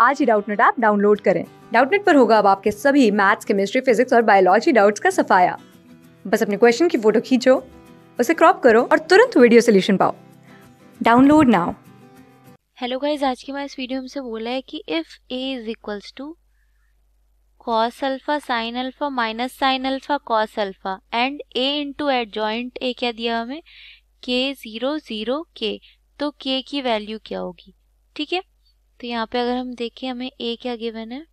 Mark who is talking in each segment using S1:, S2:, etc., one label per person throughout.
S1: आज ही Doubtnut app download करें डाउटनेट पर होगा अब आपके सभी मैथ्स केमिस्ट्री फिजिक्स और बायोलॉजी डाउट्स का सफाया बस अपने क्वेश्चन की फोटो खींचो उसे क्रॉप करो और तुरंत वीडियो सोल्यूशन पाओ डाउनलोड नाउ हेलो गाइज आज की मैं इस वीडियो में से बोला है कि if A is equals to cos alpha sin alpha minus sin alpha cos alpha and A into adjoint A क्या दिया हमें के ज़ीरो ज़ीरो के तो के की वैल्यू क्या होगी ठीक है तो यहाँ पे अगर हम देखें हमें ए क्या गिवन है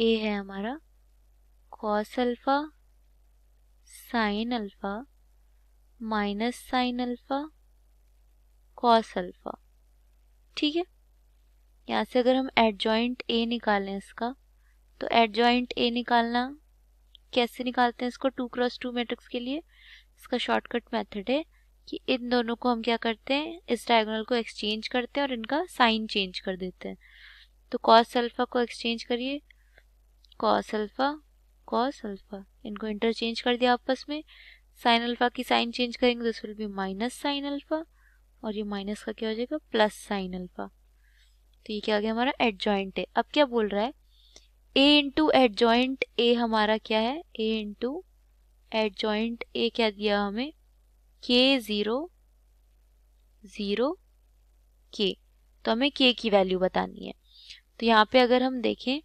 S1: ए है हमारा cos alpha sin alpha minus sin alpha cos alpha ठीक है यहाँ से अगर हम एडजॉइंट ए निकालें इसका तो एडजॉइंट ए निकालना कैसे निकालते हैं इसको टू क्रॉस टू मैट्रिक्स के लिए इसका शॉर्टकट मेथड है कि इन दोनों को हम क्या करते हैं इस डायगोनल को एक्सचेंज करते हैं और इनका साइन चेंज कर देते हैं तो कॉस अल्फ़ा को एक्सचेंज करिए कॉस अल्फ़ा कॉस अल्फ़ा इनको इंटरचेंज कर दिया आपस में साइन अल्फ़ा की साइन चेंज करेंगे this will be minus sin alpha और ये माइनस का क्या हो जाएगा प्लस साइन अल्फ़ा तो ये क्या हो गया हमारा एडजॉइंट है अब क्या बोल रहा है ए इंटू एडजॉइंट ए हमारा क्या है ए इंटू एडजॉइंट ए क्या दिया हमें के ज़ीरो ज़ीरो के तो हमें के की वैल्यू बतानी है तो यहाँ पे अगर हम देखें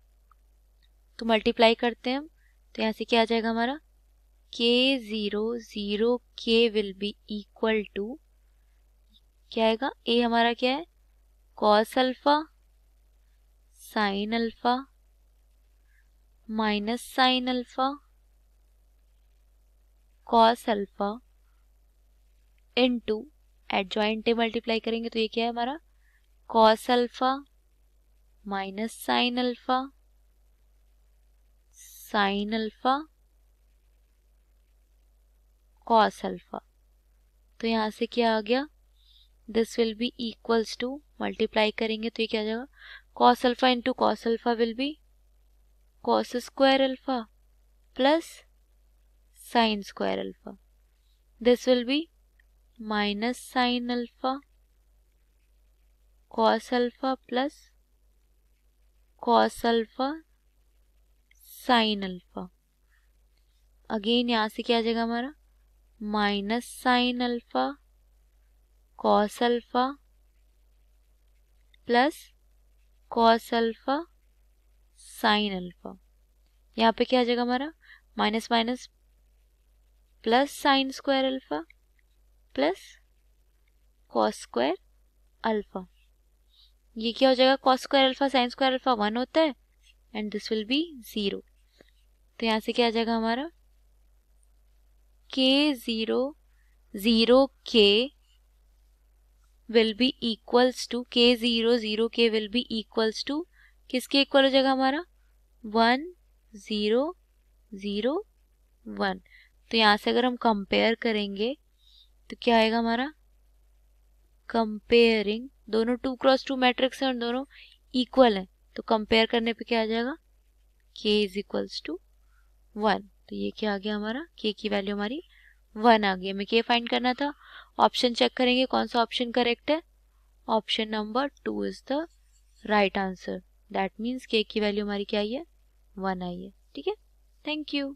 S1: तो मल्टीप्लाई करते हैं हम तो यहाँ से क्या आ जाएगा हमारा k zero zero k will be equal to क्या आएगा ए हमारा क्या है cos alpha sin alpha minus sin alpha cos alpha into adjoint A multiply करेंगे तो ये क्या है हमारा cos alpha minus sin alpha sin alpha cos alpha तो यहाँ से क्या आ गया this will be equals to multiply करेंगे तो ये क्या आ जाएगा cos alpha into cos alpha will B cos square alpha plus sin square alpha this will be minus sin alpha cos alpha plus cos alpha sin alpha again यहाँ से क्या आ जाएगा हमारा minus sin alpha cos alpha plus cos alpha sin alpha यहाँ पे क्या आ जाएगा हमारा minus minus plus sin square alpha plus cos square alpha ये क्या हो जाएगा cos square alpha sin square alpha one होता है and this will be zero तो यहाँ से क्या आ जाएगा हमारा k zero zero k will be equals to k zero zero k will be equals to किसके इक्वल हो जाएगा हमारा वन ज़ीरो ज़ीरो वन तो यहाँ से अगर हम कंपेयर करेंगे तो क्या आएगा हमारा कंपेयरिंग दोनों टू क्रॉस टू मैट्रिक्स हैं और दोनों इक्वल हैं तो कंपेयर करने पे क्या आ जाएगा के इज इक्वल्स टू वन तो ये क्या आ गया हमारा के की वैल्यू हमारी वन आ गई हमें के फाइंड करना था ऑप्शन चेक करेंगे कौन सा ऑप्शन करेक्ट है option number two is the right answer that means k की वैल्यू हमारी क्या आई है वन आई है ठीक है थैंक यू